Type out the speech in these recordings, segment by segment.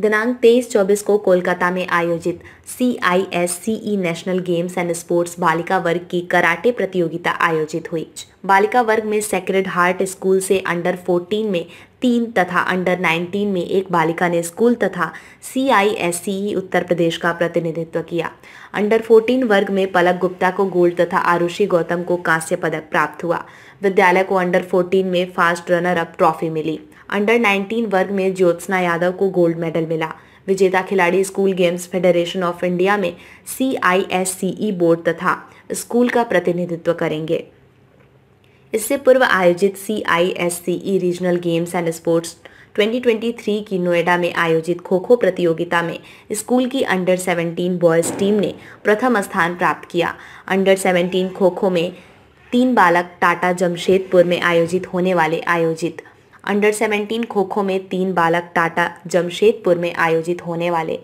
दिनांक तेईस चौबीस को कोलकाता में आयोजित C I S C E national games and sports बालिका वर्ग की कराटे प्रतियोगिता आयोजित हुई बालिका वर्ग में सेक्रेड हार्ट स्कूल से अंडर 14 में तीन तथा अंडर 19 में एक बालिका ने स्कूल तथा सी आई एस सी ई उत्तर प्रदेश का प्रतिनिधित्व किया अंडर 14 वर्ग में पलक गुप्ता को गोल्ड तथा आरुषि गौतम को कांस्य पदक प्राप्त हुआ विद्यालय को अंडर 14 में फास्ट रनर अप ट्रॉफी मिली अंडर 19 वर्ग में ज्योत्सना यादव को गोल्ड मेडल मिला विजेता खिलाड़ी school games federation of India में C I S C E board तथा स्कूल का प्रतिनिधित्व करेंगे इससे पूर्व आयोजित C I S C E regional games and sports 2023 की नोएडा में आयोजित खो खो प्रतियोगिता में स्कूल की अंडर 17 बॉयज़ टीम ने प्रथम स्थान प्राप्त किया अंडर 17 खो खो में तीन बालक टाटा जमशेदपुर में आयोजित होने वाले आयोजित अंडर 17 खो खो में तीन बालक टाटा जमशेदपुर में आयोजित होने वाले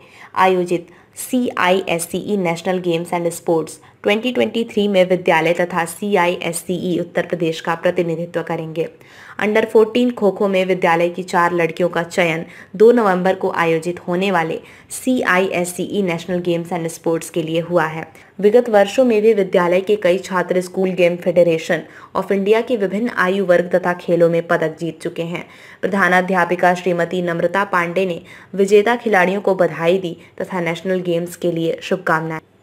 आयोजित C I S C E national games and sports 2023 में विद्यालय तथा सी आई एस सी ई उत्तर प्रदेश का प्रतिनिधित्व करेंगे अंडर 14 खो खो में विद्यालय की चार लड़कियों का चयन 2 नवंबर को आयोजित होने वाले C I S C E national games and sports के लिए हुआ है विगत वर्षों में भी विद्यालय के कई छात्र school game federation of India के विभिन्न आयु वर्ग तथा खेलों में पदक जीत चुके हैं प्रधानाध्यापिका श्रीमती नम्रता पांडे ने विजेता खिलाड़ियों को बधाई दी तथा नेशनल गेम्स के लिए शुभकामनाएं